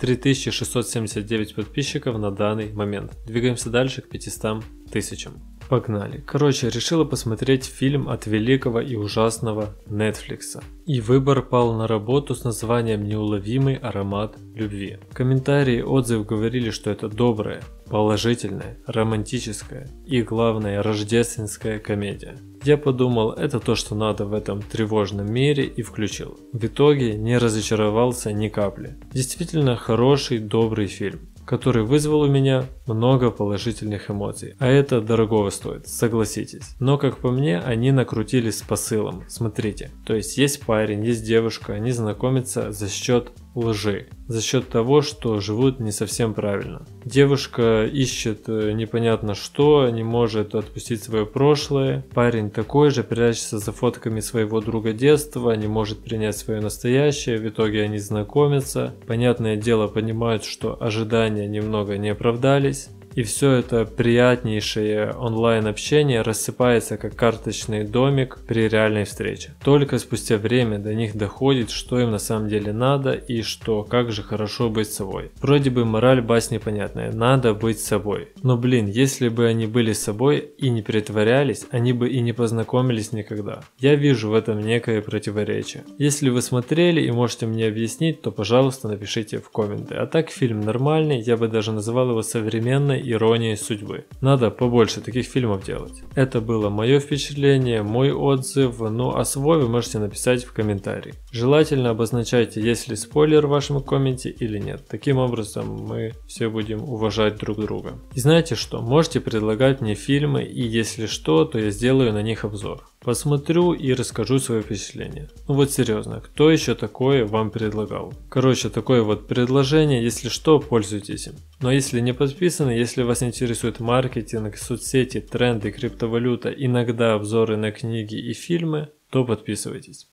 3679 подписчиков на данный момент. Двигаемся дальше к 500 тысячам. Погнали. Короче, решила посмотреть фильм от великого и ужасного Netflix. И выбор пал на работу с названием «Неуловимый аромат любви». Комментарии и отзывы говорили, что это добрая, положительная, романтическая и, главное, рождественская комедия. Я подумал, это то, что надо в этом тревожном мире и включил. В итоге не разочаровался ни капли. Действительно хороший, добрый фильм который вызвал у меня много положительных эмоций. А это дорого стоит, согласитесь. Но, как по мне, они накрутились с посылом. Смотрите. То есть есть парень, есть девушка, они знакомятся за счет лжи за счет того, что живут не совсем правильно. Девушка ищет э, непонятно что, не может отпустить свое прошлое. Парень такой же, прячется за фотками своего друга детства, не может принять свое настоящее, в итоге они знакомятся. Понятное дело, понимают, что ожидания немного не оправдались и все это приятнейшее онлайн-общение рассыпается как карточный домик при реальной встрече. Только спустя время до них доходит, что им на самом деле надо и что как же хорошо быть собой. Вроде бы мораль басни понятная, надо быть собой. Но блин, если бы они были собой и не притворялись, они бы и не познакомились никогда. Я вижу в этом некое противоречие. Если вы смотрели и можете мне объяснить, то пожалуйста напишите в комменты. А так фильм нормальный, я бы даже называл его современной полной иронии судьбы. Надо побольше таких фильмов делать. Это было мое впечатление, мой отзыв, ну а свой вы можете написать в комментарии. Желательно обозначайте, есть ли спойлер в вашем комменте или нет. Таким образом мы все будем уважать друг друга. И знаете что, можете предлагать мне фильмы и если что, то я сделаю на них обзор. Посмотрю и расскажу свое впечатление. Ну вот серьезно, кто еще такое вам предлагал? Короче, такое вот предложение, если что, пользуйтесь им. Но если не подписаны, если вас интересует маркетинг, соцсети, тренды, криптовалюта, иногда обзоры на книги и фильмы, то подписывайтесь.